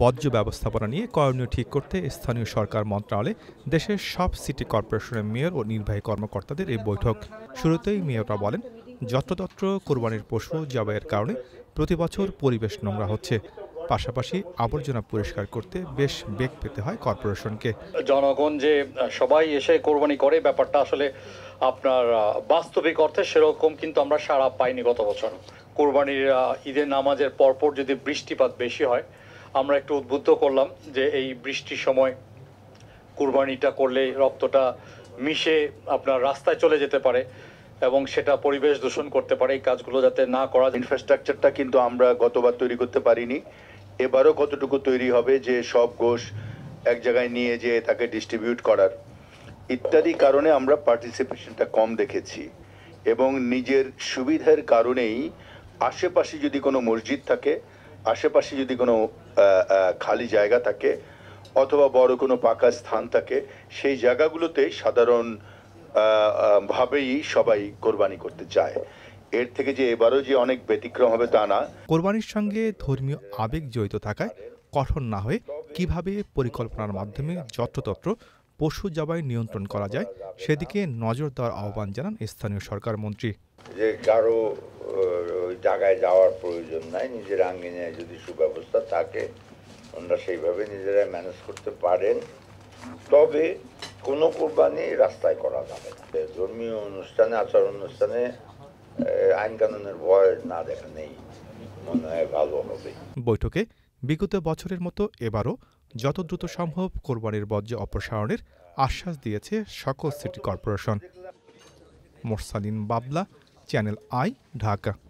বর্জ্য ব্যবস্থাপনা নিয়ে করণীয় ঠিক করতে স্থানীয় সরকার মন্ত্রণালয়ে দেশের সব সিটি কর্পোরেশনের মেয়র ও নির্বাহী কর্মকর্তাদের এই বৈঠক শুরুতেই মেয়ররা বলেন যত্রতত্র কোরবানির পশু জবাইয়ের কারণে প্রতি বছর পরিবেশ নোংরা হচ্ছে পাশাপাশি আবর্জনা পরিষ্কার করতে বেশ বেগ পেতে হয় কর্পোরেশনকে জনগণ যে সবাই এসে কোরবানি করে ব্যাপারটা আসলে আপনার বাস্তবিক অর্থে সেরকম কিন্তু আমরা সারা পাইনি গত বছর কোরবানির ঈদের নামাজের পরপর যদি বৃষ্টিপাত বেশি হয় আমরা একটু উদ্বুদ্ধ করলাম যে এই বৃষ্টির সময় কুরবানিটা করলে রক্তটা মিশে আপনার রাস্তায় চলে যেতে পারে এবং সেটা পরিবেশ দূষণ করতে পারে এই কাজগুলো যাতে না করা ইনফ্রাস্ট্রাকচারটা কিন্তু আমরা গতবার তৈরি করতে পারিনি এবারও কতটুকু তৈরি হবে যে সব গোষ এক জায়গায় নিয়ে যে তাকে ডিস্ট্রিবিউট করার ইত্যাদি কারণে আমরা পার্টিসিপেশনটা কম দেখেছি এবং নিজের সুবিধার কারণেই আশেপাশে যদি কোনো মসজিদ থাকে আশেপাশে যদি কোনো খালি জায়গা থাকে অথবা বড় কোনো পাকা স্থান থাকে সেই জায়গাগুলোতে সাধারণ ভাবেই সবাই কোরবানি করতে চায় এর থেকে যে এবারও যে অনেক ব্যতিক্রম হবে তা না কোরবানির সঙ্গে ধর্মীয় আবেগ জড়িত থাকায় কঠোর না হয়ে কিভাবে পরিকল্পনার মাধ্যমে যত্রতত্র পশু জবাই নিয়ন্ত্রণ করা যায় সেদিকে নজর দেওয়ার আহ্বান জানান স্থানীয় সরকার মন্ত্রী যে কারো জায়গায় যাওয়ার প্রয়োজন নাই নিজের আঙ্গিনায় যদি সুব্যবস্থা থাকে ওনারা সেইভাবে নিজেরা ম্যানেজ করতে পারেন তবে কোনো কোরবানি রাস্তায় করা যাবে না ধর্মীয় অনুষ্ঠানে আচার অনুষ্ঠানে আইনকানুনের ভয় না দেখা নেই মনে হয় ভালো হবে বৈঠকে বিগত বছরের মতো এবারও যত দ্রুত সম্ভব কোরবানির বর্জ্য অপসারণের আশ্বাস দিয়েছে সকল সিটি কর্পোরেশন মোরসালিন বাবলা চ্যানেল আই ঢাকা